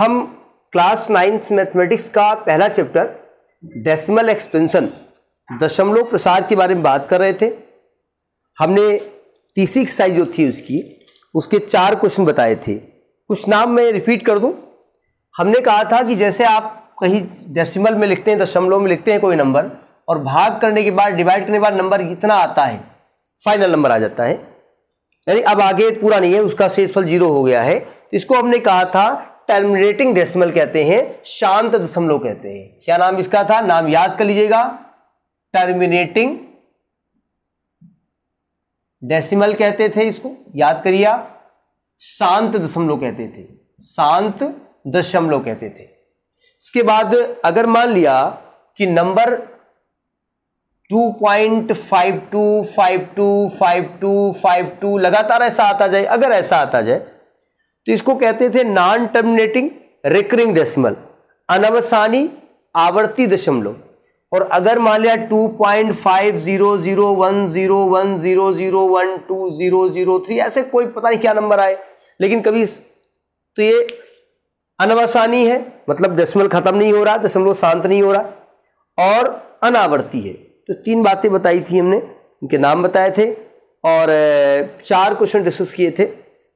हम class ninth mathematics का पहला चैप्टर डेसिमल एक्सपेंशन दशमलव प्रसार के बारे में बात कर रहे थे हमने तीसरी एक्सरसाइज जो थी उसकी उसके चार क्वेश्चन बताए थे कुछ नाम मैं रिपीट कर दूं हमने कहा था कि जैसे आप कहीं डेसिमल में लिखते हैं दशमलव में लिखते हैं कोई नंबर और भाग करने के बाद डिवाइड करने के बाद नंबर इतना आता है फाइनल नंबर आ जाता है यानी अब आगे पूरा नहीं है उसका शेषफल जीरो हो गया है तो इसको हमने कहा था टर्मिनेटिंग डेसिमल कहते हैं शांत दशमलव कहते हैं क्या नाम इसका था नाम याद कर लीजिएगा टर्मिनेटिंग डेसिमल कहते थे इसको याद करिए आप शांत दशमलव कहते थे शांत दशमलव कहते थे इसके बाद अगर मान लिया कि नंबर 2.52525252 लगातार ऐसा आता जाए अगर ऐसा आता जाए तो इसको कहते थे नॉन टर्मिनेटिंग रिकरिंग डेसिमल अनवसानी आवर्ती दशमलव और अगर मान लिया two point five zero zero one zero one zero zero one two zero zero three ऐसे कोई पता नहीं क्या नंबर आए लेकिन कभी तो ये अनवसानी है मतलब दशमलव खत्म नहीं हो रहा दशमलव शांत नहीं हो रहा और अनावर्ती है तो तीन बातें बताई थी हमने उनके नाम बताए थे और चार क्वेश्चन डिस्कस किए थे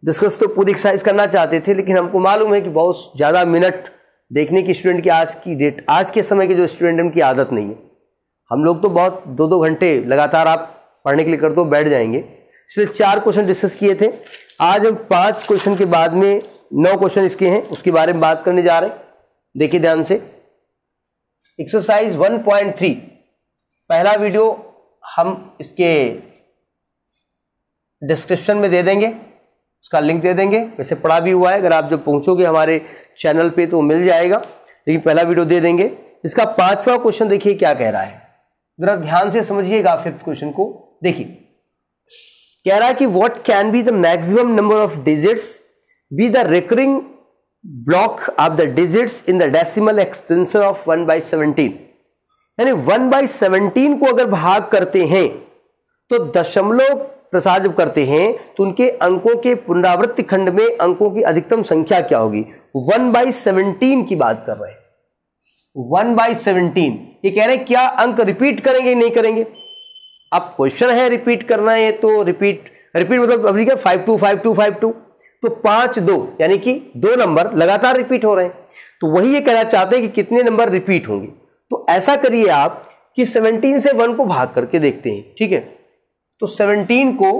डिस्कस तो पूरी एक्सरसाइज करना चाहते थे लेकिन हमको मालूम है कि बहुत ज़्यादा मिनट देखने की स्टूडेंट की आज की डेट आज के समय के जो स्टूडेंट हैं उनकी आदत नहीं है हम लोग तो बहुत दो दो घंटे लगातार आप पढ़ने के लिए कर दो बैठ जाएंगे इसलिए चार क्वेश्चन डिस्कस किए थे आज हम पाँच क्वेश्चन के बाद में नौ क्वेश्चन इसके हैं उसके बारे में बात करने जा रहे हैं देखिए ध्यान से एक्सरसाइज थ्री पहला वीडियो हम इसके डिस्क्रिप्शन में दे देंगे उसका लिंक दे देंगे वैसे पढ़ा भी हुआ है अगर आप जब पहुंचोगे हमारे चैनल पे तो मिल जाएगा लेकिन पहला वीडियो दे देंगे इसका पांचवा क्वेश्चन देखिए क्या कह रहा है ज़रा ध्यान से समझिएगा फिफ्थ क्वेश्चन को देखिए कह रहा है कि what can be the maximum number of digits be the recurring block of the digits in the decimal expansion of one by seventeen यानी वन बाई सेवनटीन को अगर भाग करते हैं तो दशमलव प्रसार जब करते हैं तो उनके अंकों के पुनरावृत्ति खंड में अंकों की अधिकतम संख्या क्या होगी वन बाई सेवनटीन की बात कर रहे हैं वन बाई सेवनटीन ये कह रहे हैं क्या अंक रिपीट करेंगे नहीं करेंगे अब क्वेश्चन है रिपीट करना है तो रिपीट रिपीट मतलब अभी क्या five two five two five two तो पांच दो यानी कि दो नंबर लगातार रिपीट हो रहे हैं तो वही ये कहना चाहते हैं कि कितने नंबर रिपीट होंगे तो ऐसा करिए आप कि 17 से 1 को भाग करके देखते हैं ठीक है तो 17 को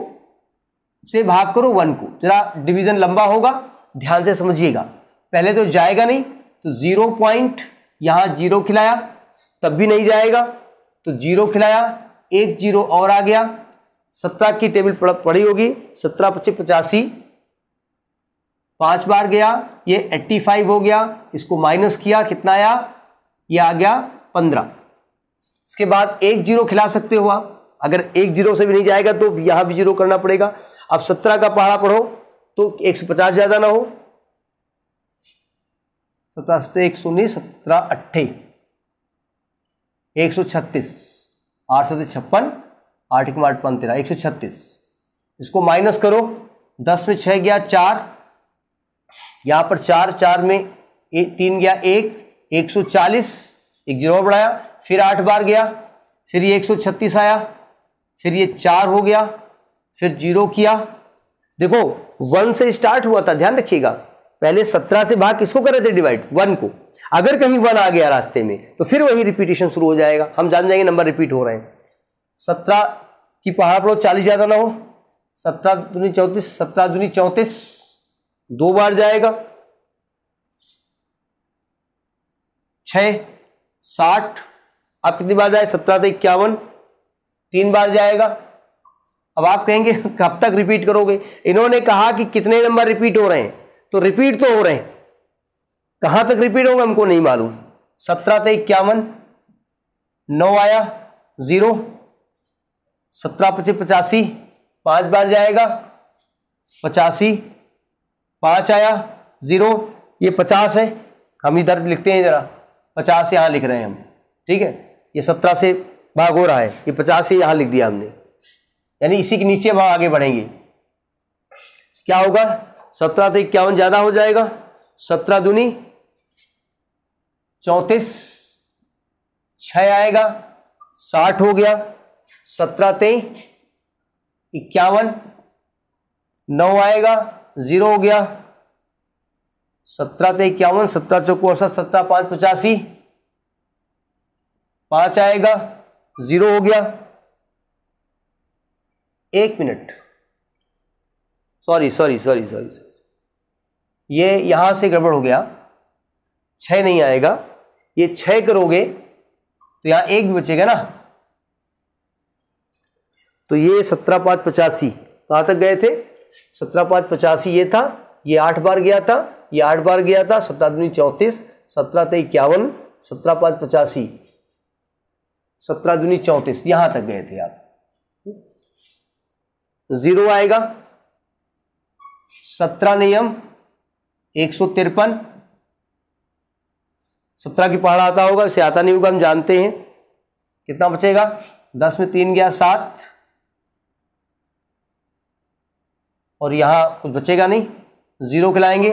से भाग करो वन को जरा डिवीजन लंबा होगा ध्यान से समझिएगा पहले तो जाएगा नहीं तो जीरो पॉइंट यहां जीरो खिलाया तब भी नहीं जाएगा तो जीरो खिलाया एक जीरो और आ गया सत्रह की टेबल पड़ी होगी सत्रह पच्चीस पचासी पांच बार गया ये एट्टी फाइव हो गया इसको माइनस किया कितना आया ये आ गया पंद्रह इसके बाद एक जीरो खिला सकते हो आप अगर एक जीरो से भी नहीं जाएगा तो यहाँ भी जीरो करना पड़ेगा अब सत्रह का पहाड़ा पढ़ो तो एक सौ पचास ज़्यादा ना हो सत्रह एक सौ उन्नीस सत्रह अट्ठे एक सौ छत्तीस आठ सत्य छप्पन आठ एक आठ पन्न तेरह एक सौ छत्तीस इसको माइनस करो दस में छह गया चार यहां पर चार चार में ए, तीन गया एक एक सौ चालीस एक जीरो बढ़ाया फिर आठ बार गया फिर ये एक सौ छत्तीस आया फिर ये चार हो गया फिर जीरो किया देखो वन से स्टार्ट हुआ था ध्यान रखिएगा पहले सत्रह से भाग किसको कर रहे थे डिवाइड वन को अगर कहीं वन आ गया रास्ते में तो फिर वही रिपीटेशन शुरू हो जाएगा हम जान जाएंगे नंबर रिपीट हो रहे हैं सत्रह की पहाड़ पड़ो चालीस ज़्यादा ना हो सत्रह दूनी चौंतीस सत्रह दूनी चौंतीस दो बार जाएगा छ साठ आप कितनी बार जाए सत्रह से तो इक्यावन तीन बार जाएगा अब आप कहेंगे कब तक रिपीट करोगे इन्होंने कहा कि कितने नंबर रिपीट हो रहे हैं तो रिपीट तो हो रहे हैं कहां तक रिपीट होगा हमको नहीं मालूम सत्रह से इक्यावन नौ आया जीरो सत्रह पचे पचासी पांच बार जाएगा पचासी पांच आया ज़ीरो ये पचास है हम इधर लिखते हैं ज़रा पचास यहां लिख रहे हैं हम ठीक है ये सत्रह से भाग हो रहा है ये पचास से यहां लिख दिया हमने यानी इसी के नीचे भाग आगे बढ़ेंगे क्या होगा सत्रह से इक्यावन ज़्यादा हो जाएगा सत्रह दुनी चौंतीस छ आएगा साठ हो गया सत्रह तेई इक्यावन नौ आएगा ज़ीरो हो गया सत्रह ते इक्यावन सत्रह चौक अड़सठ सत्रह पांच पचासी पांच आएगा जीरो हो गया एक minute sorry sorry sorry sorry ये यहां से गड़बड़ हो गया छ नहीं आएगा ये छः करोगे तो यहां एक भी बचेगा ना तो ये सत्रह पांच पचासी कहां तक गए थे सत्रह पांच पचासी ये था ये आठ बार गया था ये आठ बार गया था सत्रह दूनी चौंतीस सत्रह थे इक्यावन सत्रह पांच पचासी सत्रह दूनी चौंतीस यहां तक गए थे आप जीरो आएगा सत्रह नियम एक सौ तिरपन सत्रह की पहाड़ आता होगा इसे आता नहीं होगा हम जानते हैं कितना बचेगा दस में तीन गया सात और यहां कुछ बचेगा नहीं जीरो खिलाएंगे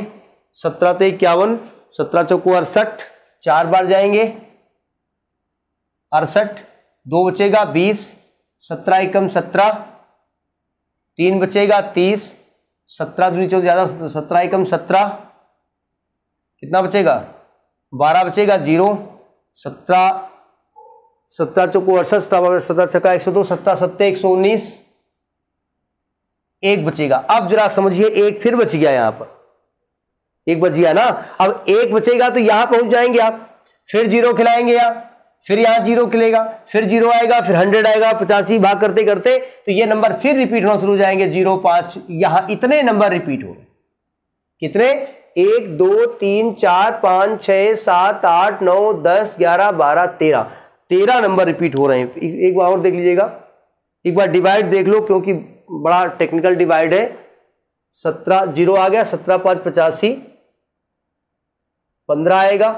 सत्रह तेईस तो इक्यावन सत्रह चौको अड़सठ चार बार जाएंगे अड़सठ दो बचेगा बीस सत्रह एकम सत्रह तीन बचेगा तीस सत्रह दूनी चौदह ज़्यादा सत्रह एकम सत्रह कितना बचेगा बारह बचेगा जीरो सत्रह सत्रह चौको अड़सठ सत्रह सत्रह छक्का एक सौ दो सत्रह सत्तर एक सौ उन्नीस एक बचेगा अब जरा समझिए एक फिर बच गया यहां पर एक बच गया ना अब एक बचेगा तो यहां पहुंच जाएंगे आप फिर जीरो खिलाएंगे आप फिर यहां जीरो खिलेगा फिर जीरो आएगा फिर हंड्रेड आएगा पचासी भाग करते करते तो ये नंबर फिर रिपीट होना शुरू हो जाएंगे जीरो पांच यहां इतने नंबर रिपीट हो कितने एक दो तीन चार पांच छह सात आठ नौ दस ग्यारह बारह तेरह तेरह नंबर रिपीट हो रहे हैं एक बार और देख लीजिएगा एक बार डिवाइड देख लो क्योंकि बड़ा टेक्निकल डिवाइड है सत्रह जीरो आ गया सत्रह पांच पचासी पंद्रह आएगा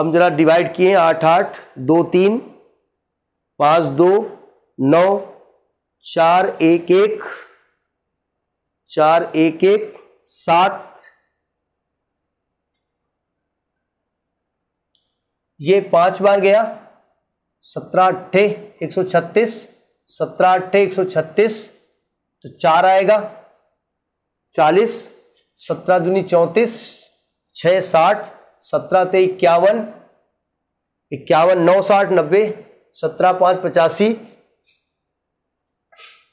हम जरा डिवाइड किए आठ आठ दो तीन पाँच दो नौ चार एक एक चार एक एक सात ये पांच बार गया सत्रह अट्ठे एक सौ छत्तीस सत्रह अट्ठे एक सौ छत्तीस तो चार आएगा चालीस सत्रह दूनी चौंतीस छः साठ सत्रह ते इक्यावन इक्यावन नौ साठ नब्बे सत्रह पाँच पचासी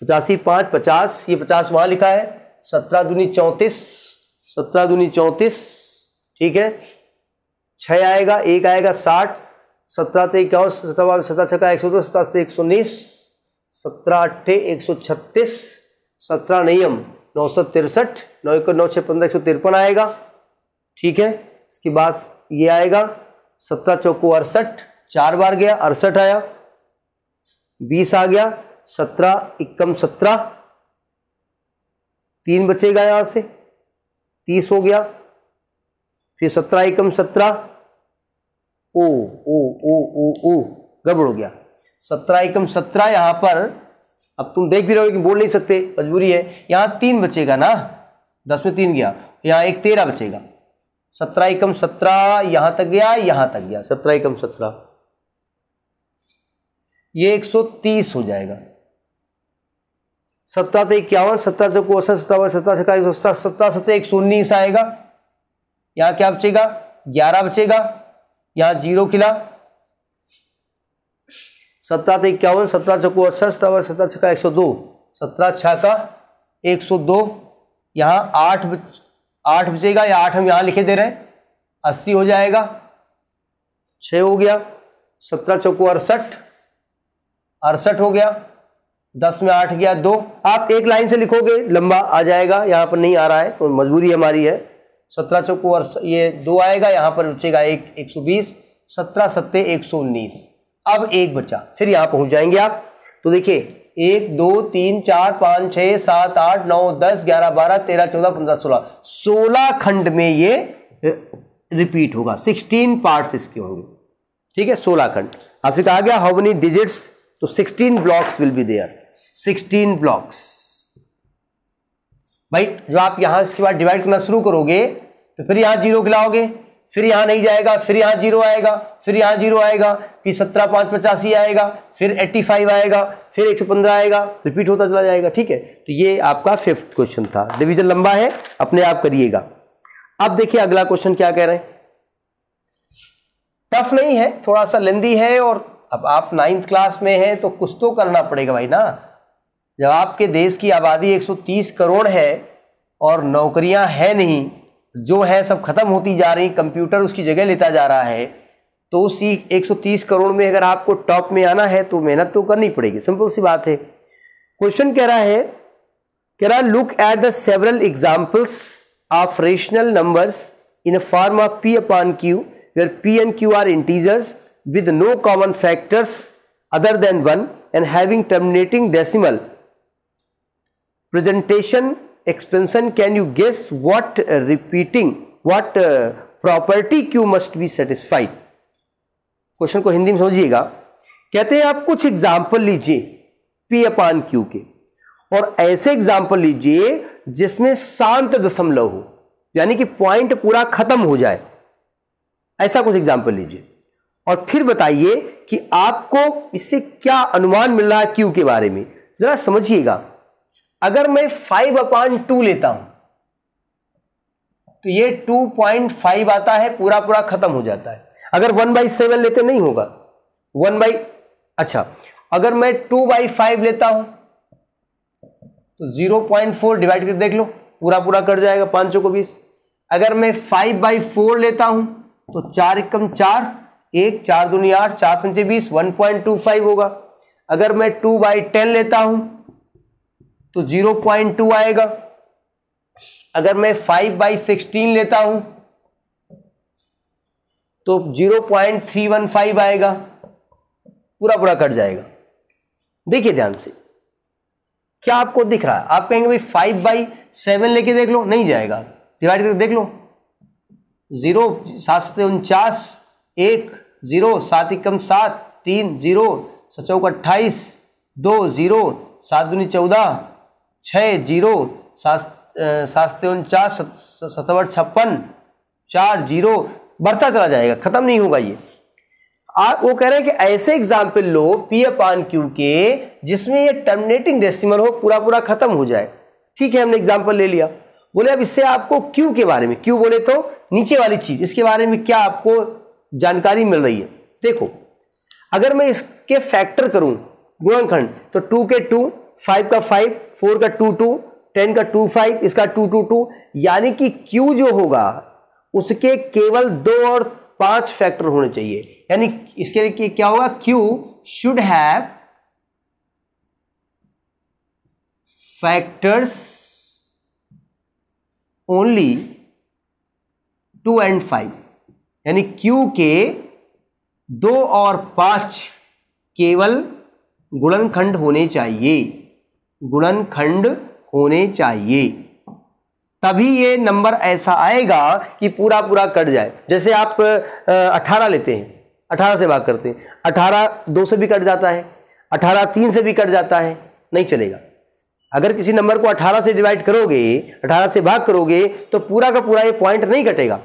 पचासी पाँच पचास ये पचास वहाँ लिखा है सत्रह दूनी चौंतीस सत्रह दूनी चौंतीस ठीक है छः आएगा एक आएगा साठ सत्रह ते इक्यावन सत्रह सत्रह छक्का एक सौ दो सत्रह से एक सौ उन्नीस सत्रह अट्ठे एक सौ छत्तीस सत्रह नियम नौ सौ तिरसठ नौ एक नौ छः पंद्रह एक सौ तिरपन आएगा ठीक है इसके बाद ये आएगा सत्रह चौको अड़सठ चार बार गया अड़सठ आया बीस आ गया सत्रह इक्कम सत्रह तीन बचेगा यहाँ से तीस हो गया फिर सत्रह एकम सत्रह ओ ओ ओ ओ ओ गड़बड़ हो गया सत्रह एकम सत्रह यहाँ पर अब तुम देख भी रहे हो कि बोल नहीं सकते मजबूरी है यहाँ तीन बचेगा ना दस में तीन गया यहाँ एक तेरह बचेगा सत्रह एकम सत्रह यहां तक गया यहां तक गया सत्रह एकम सत्रह ये एक सौ तीस हो जाएगा सत्रह से इक्यावन सत्रह से को औसत सत्तावन सत्ता से एक सौ सत्रह सत्रह सत्रह एक सौ उन्नीस आएगा यहां क्या बचेगा ग्यारह बचेगा यहां जीरो किला सत्रह से इक्यावन सत्रह चौको अड़सठ सत्तावन सत्रह छका एक सौ दो सत्रह छः का एक सौ दो यहाँ आठ आठ बचेगा या आठ हम यहां लिखे दे रहे हैं अस्सी हो जाएगा छ हो गया सत्रह चौको अड़सठ अड़सठ हो गया दस में आठ गया दो आप एक लाइन से लिखोगे लंबा आ जाएगा यहां पर नहीं आ रहा है तो मजबूरी हमारी है सत्रह चौको अड़सठ ये दो आएगा यहां पर बचेगा एक एक सौ बीस सत्रह सत्ते एक सौ उन्नीस अब एक बचा फिर यहां पहुंच जाएंगे आप तो देखिए एक दो तीन चार पाँच छः सात आठ नौ दस ग्यारह बारह तेरह चौदह पंद्रह सोलह सोलह खंड में ये रिपीट होगा सिक्सटीन पार्ट्स इसके होंगे ठीक है सोलह खंड आपसे कहा गया हाउ मेनी डिजिट्स तो sixteen blocks will be there sixteen blocks भाई जब आप यहां इसके बाद डिवाइड करना शुरू करोगे तो फिर यहां जीरो खिलाओगे फिर यहाँ नहीं जाएगा फिर यहाँ जीरो आएगा फिर यहाँ जीरो आएगा फिर सत्रह पाँच पचासी आएगा फिर एट्टी फाइव आएगा फिर एक सौ पंद्रह आएगा रिपीट होता चला जाएगा ठीक है तो ये आपका फिफ्थ क्वेश्चन था डिवीजन लंबा है अपने आप करिएगा अब देखिए अगला क्वेश्चन क्या कह रहे हैं टफ नहीं है थोड़ा सा लेंदी है और अब आप नाइन्थ क्लास में हैं तो कुछ तो करना पड़ेगा भाई ना जब आपके देश की आबादी तीस करोड़ है और नौकरियां हैं नहीं जो है सब खत्म होती जा रही कंप्यूटर उसकी जगह लेता जा रहा है तो उसी 130 करोड़ में अगर आपको टॉप में आना है तो मेहनत तो करनी पड़ेगी सिंपल सी बात है क्वेश्चन कह रहा है कह रहा look at the several examples of rational numbers in a form of P upon Q where P and Q are integers with no common factors other than one and having terminating decimal presentation expansion can you guess what uh, repeating what uh, property q must be satisfied question को हिंदी में समझिएगा कहते हैं आप कुछ example लीजिए P upon Q के और ऐसे एग्जाम्पल लीजिए जिसमें शांत दशमलव हो यानी कि पॉइंट पूरा खत्म हो जाए ऐसा कुछ एग्जाम्पल लीजिए और फिर बताइए कि आपको इससे क्या अनुमान मिल रहा है क्यू के बारे में जरा समझिएगा अगर मैं फाइव अपॉन टू लेता हूं तो ये टू पॉइंट फाइव आता है पूरा पूरा खत्म हो जाता है अगर वन बाई सेवन लेते नहीं होगा वन बाई अच्छा अगर मैं टू बाई फाइव लेता हूं तो जीरो पॉइंट फोर डिवाइड कर देख लो पूरा पूरा कट जाएगा पांचों को बीस अगर मैं फाइव बाई फोर लेता हूं तो चार एकम चार एक चार दुनिया आठ चार पंचे बीस वन पॉइंट टू फाइव होगा अगर मैं टू बाई टेन लेता हूं तो 0.2 आएगा अगर मैं 5 बाई सिक्सटीन लेता हूं तो 0.315 आएगा पूरा पूरा कट जाएगा देखिए ध्यान से क्या आपको दिख रहा है आप कहेंगे भाई फाइव बाई सेवन लेके देख लो नहीं जाएगा डिवाइड करके देख लो जीरो सात सत उनचास एक जीरो सात इक्कम सात तीन जीरो सचौक अट्ठाईस दो जीरो सात दूनी चौदह छः जीरो सात उनचास छप्पन चार जीरो बढ़ता चला जाएगा खत्म नहीं होगा ये आप वो कह रहे हैं कि ऐसे एग्जाम्पल लो पी अपान क्यू के जिसमें ये टर्मिनेटिंग डेसिमल हो पूरा पूरा खत्म हो जाए ठीक है हमने एग्जाम्पल ले लिया बोले अब इससे आपको क्यू के बारे में क्यू बोले तो नीचे वाली चीज इसके बारे में क्या आपको जानकारी मिल रही है देखो अगर मैं इसके फैक्टर करूं गुणनखंड तो टू के टू फाइव का फाइव फोर का टू टू टेन का टू फाइव इसका टू टू टू यानी कि क्यू जो होगा उसके केवल दो और पांच फैक्टर होने चाहिए यानी इसके लिए क्या होगा Q should have factors only two and five यानी Q के दो और पांच केवल गुणनखंड होने चाहिए गुणनखंड होने चाहिए तभी ये नंबर ऐसा आएगा कि पूरा पूरा कट जाए जैसे आप अठारह लेते हैं अठारह से भाग करते हैं अठारह दो से भी कट जाता है अठारह तीन से भी कट जाता है नहीं चलेगा अगर किसी नंबर को अठारह से डिवाइड करोगे अठारह से भाग करोगे तो पूरा का पूरा ये पॉइंट नहीं कटेगा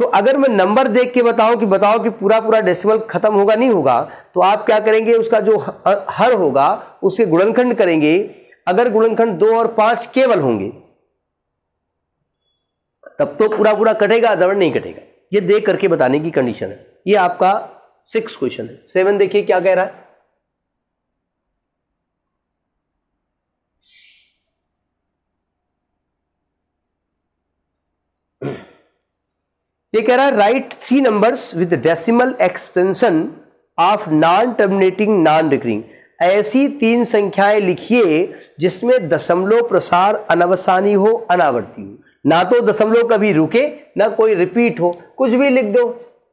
तो अगर मैं नंबर देख के बताऊं कि बताओ कि पूरा पूरा डेसिमल खत्म होगा नहीं होगा तो आप क्या करेंगे उसका जो हर होगा उसके गुणनखंड करेंगे अगर गुणनखंड दो और पांच केवल होंगे तब तो पूरा पूरा कटेगा दबर नहीं कटेगा ये देख करके बताने की कंडीशन है ये आपका सिक्स क्वेश्चन है सेवन देखिए क्या कह रहा है ये कह रहा है write three numbers with decimal expansion of non terminating non recurring ऐसी तीन संख्याएं लिखिए जिसमें दशमलव प्रसार अनवसानी हो अनावर्ती हो ना तो दशमलव कभी रुके ना कोई रिपीट हो कुछ भी लिख दो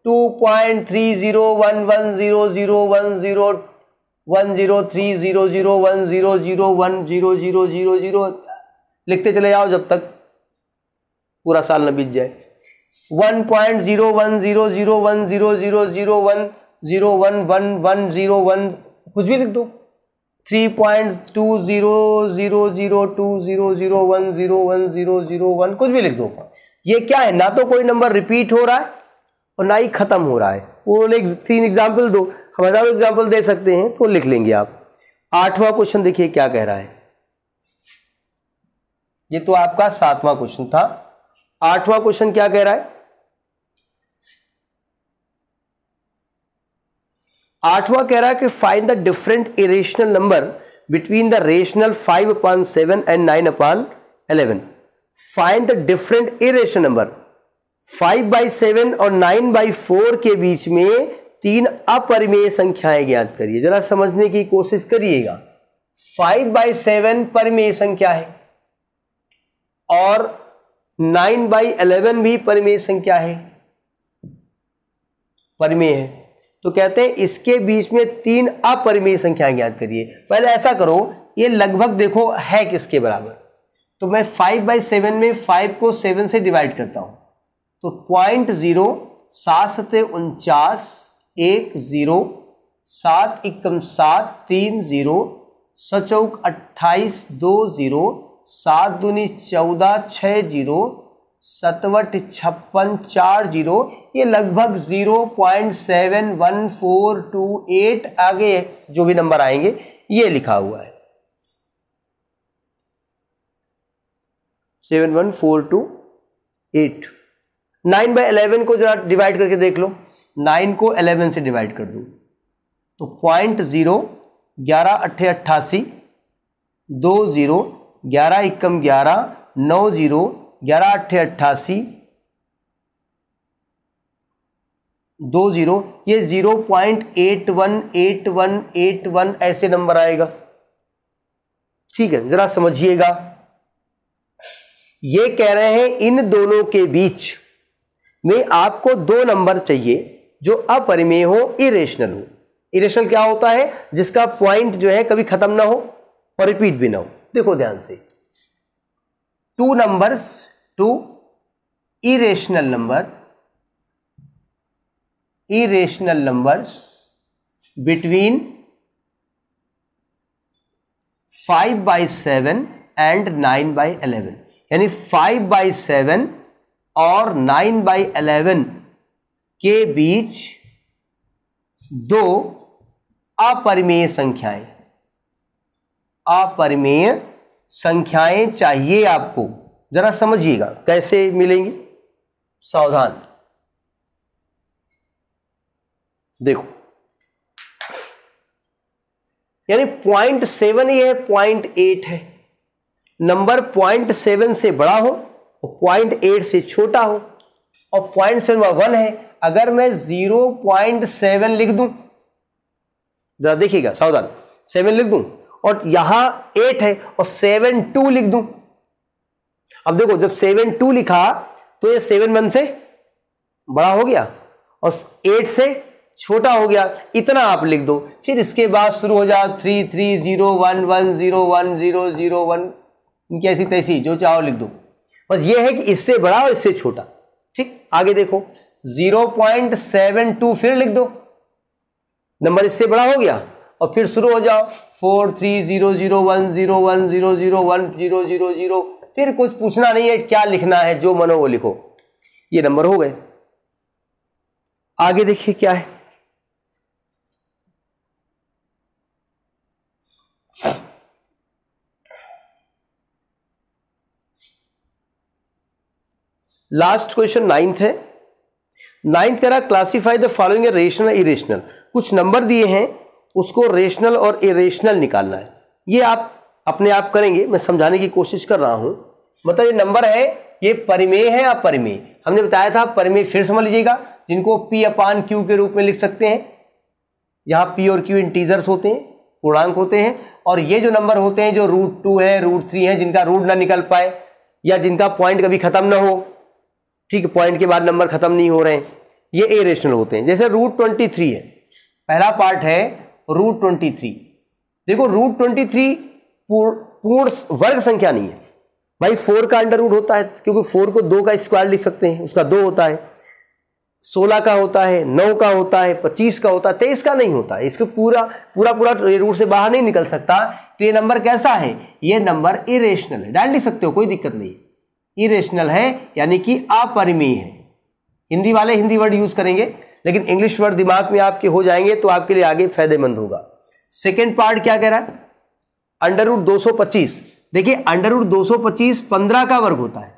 two point three zero one one zero zero one zero one zero three zero zero one zero zero one zero zero zero zero लिखते चले जाओ जब तक पूरा साल न बीत जाए one point zero one zero zero one zero zero zero one zero one one one zero one कुछ भी लिख दो three point two zero zero zero two zero zero one zero one zero zero one कुछ भी लिख दो ये क्या है ना तो कोई नंबर रिपीट हो रहा है और ना ही ख़त्म हो रहा है उन्होंने तीन एग्जाम्पल दो हम हज़ारों एग्जाम्पल दे सकते हैं तो लिख लेंगे आप आठवां क्वेश्चन देखिए क्या कह रहा है ये तो आपका सातवां क्वेश्चन था आठवां क्वेश्चन क्या कह रहा है आठवां कह रहा है कि find the different irrational number between the rational five upon seven and nine upon eleven find the different irrational number five by seven और नाइन बाई फोर के बीच में तीन अपरिमेय संख्याएं ज्ञात करिए जरा समझने की कोशिश करिएगा फाइव बाई सेवन परिमेय संख्या है और नाइन बाई अलेवन भी परिमेय संख्या है परिमेय है तो कहते हैं इसके बीच में तीन अपरिमेय संख्या ज्ञात करिए पहले ऐसा करो ये लगभग देखो है किसके बराबर तो मैं फाइव बाई सेवन में फाइव को सेवन से डिवाइड करता हूं तो पॉइंट जीरो सात सत्य उनचास एक जीरो सात इक्कम सात तीन जीरो सचौक अट्ठाईस दो जीरो सात दूनी चौदह छः जीरो सतवट छप्पन चार जीरो ये लगभग zero point seven one four two eight आगे जो भी नंबर आएंगे ये लिखा हुआ है seven one four two eight nine by eleven को जरा डिवाइड करके देख लो नाइन को अलेवन से डिवाइड कर दो तो पॉइंट ज़ीरो ग्यारह अट्ठे अट्ठासी दो ज़ीरो ग्यारह इक्कम ग्यारह नौ जीरो ग्यारह अट्ठे अट्ठासी दो जीरो ये zero point eight one eight one eight one ऐसे नंबर आएगा ठीक है जरा समझिएगा ये कह रहे हैं इन दोनों के बीच में आपको दो नंबर चाहिए जो अपरिमेय हो इरेशनल हो इरेशनल क्या होता है जिसका पॉइंट जो है कभी खत्म ना हो और रिपीट भी ना हो देखो ध्यान से two numbers two irrational number irrational numbers between five by seven and nine by eleven यानी फाइव बाई सेवन और नाइन बाई अलेवन के बीच दो अपरिमेय संख्याएं अपरिमेय संख्याएं चाहिए आपको जरा समझिएगा कैसे मिलेंगी सावधान देखो यानी पॉइंट सेवन ही है पॉइंट एट है नंबर पॉइंट सेवन से बड़ा हो और पॉइंट एट से छोटा हो और पॉइंट सेवन वन है अगर मैं जीरो पॉइंट सेवन लिख दूं जरा देखिएगा सावधान सेवन लिख दूं और यहां एट है और सेवन टू लिख दू अब देखो जब सेवन टू लिखा तो ये सेवन वन से बड़ा हो गया और एट से छोटा हो गया इतना आप लिख दो फिर इसके बाद शुरू हो जाओ three three zero one one zero one zero zero one इनकी ऐसी तैसी जो चाहो लिख दो बस ये है कि इससे बड़ा और इससे छोटा ठीक आगे देखो जीरो पॉइंट सेवन टू फिर लिख दो नंबर इससे बड़ा हो गया और फिर शुरू हो जाओ four three zero zero one zero one zero zero one zero zero zero फिर कुछ पूछना नहीं है क्या लिखना है जो मनो वो लिखो ये नंबर हो गए आगे देखिए क्या है लास्ट क्वेश्चन नाइन्थ है नाइन्थ करा classify the following rational irrational कुछ नंबर दिए हैं उसको रेशनल और इरेशनल निकालना है ये आप अपने आप करेंगे मैं समझाने की कोशिश कर रहा हूँ मतलब ये नंबर है ये परिमेय है या परिमेय हमने बताया था परिमेय फिर समझ लीजिएगा जिनको पी अपान क्यू के रूप में लिख सकते हैं यहाँ पी और क्यू इंटीजर्स होते हैं पूर्णांक होते हैं और ये जो नंबर होते हैं जो रूट टू है रूट थ्री है जिनका रूट ना निकल पाए या जिनका पॉइंट कभी ख़त्म ना हो ठीक है पॉइंट के बाद नंबर ख़त्म नहीं हो रहे हैं ये ए रेशनल होते हैं जैसे रूट ट्वेंटी थ्री है पहला पार्ट है रूट ट्वेंटी थ्री देखो रूट ट्वेंटी थ्री पूर्ण वर्ग संख्या नहीं है भाई फोर का अंडर रूट होता है क्योंकि फोर को दो का स्क्वायर लिख सकते हैं उसका दो होता है सोलह का होता है नौ का होता है पच्चीस का होता है तेईस का नहीं होता है इसको पूरा पूरा पूरा रूट से बाहर नहीं निकल सकता तो ये नंबर कैसा है ये नंबर इरेशनल है डाल लिख सकते हो कोई दिक्कत नहीं इरेशनल है यानी कि अपरिमेय है हिंदी वाले हिंदी वर्ड यूज करेंगे लेकिन इंग्लिश वर्ड दिमाग में आपके हो जाएंगे तो आपके लिए आगे फायदेमंद होगा सेकेंड पार्ट क्या कह रहा है अंडर रूट दो देखिए अंडर रूट दो पंद्रह का वर्ग होता है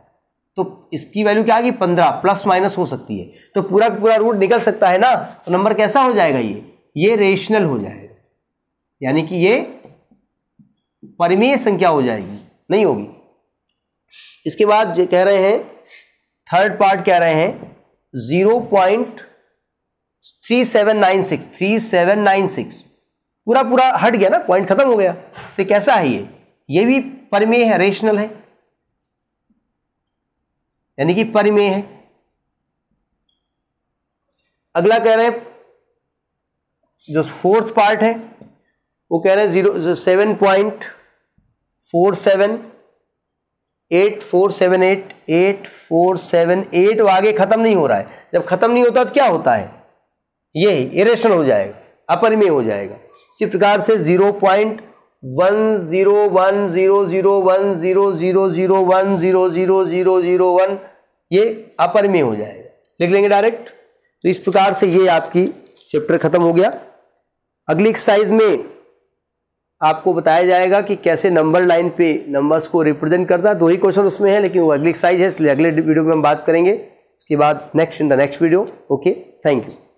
तो इसकी वैल्यू क्या आएगी पंद्रह प्लस माइनस हो सकती है तो पूरा पूरा रूट निकल सकता है ना तो नंबर कैसा हो जाएगा ये ये रेशनल हो जाएगा यानी कि ये परिमेय संख्या हो जाएगी नहीं होगी इसके बाद कह रहे हैं थर्ड पार्ट कह रहे हैं zero point three seven nine six three seven nine six पूरा पूरा हट गया ना पॉइंट खत्म हो गया तो कैसा है ये ये भी परमेय है रेशनल है यानी कि परमेय है अगला कह रहे हैं जो फोर्थ पार्ट है वो कह रहे हैं zero seven point four seven eight four seven eight eight four seven eight वो आगे ख़त्म नहीं हो रहा है जब ख़त्म नहीं होता तो क्या होता है ये इरेशनल हो जाएगा अपरिमेय हो जाएगा इसी प्रकार से zero point one zero one zero zero one zero zero zero one zero zero zero zero one ये अपरिमेय हो जाएगा लिख लेंगे डायरेक्ट तो इस प्रकार से ये आपकी चैप्टर खत्म हो गया अगली एक्सरसाइज में आपको बताया जाएगा कि कैसे नंबर लाइन पे नंबर्स को रिप्रेजेंट करता है दो ही क्वेश्चन उसमें है लेकिन वो अगली एक्सरसाइज है इसलिए अगले वीडियो में हम बात करेंगे इसके बाद next in the next video okay thank you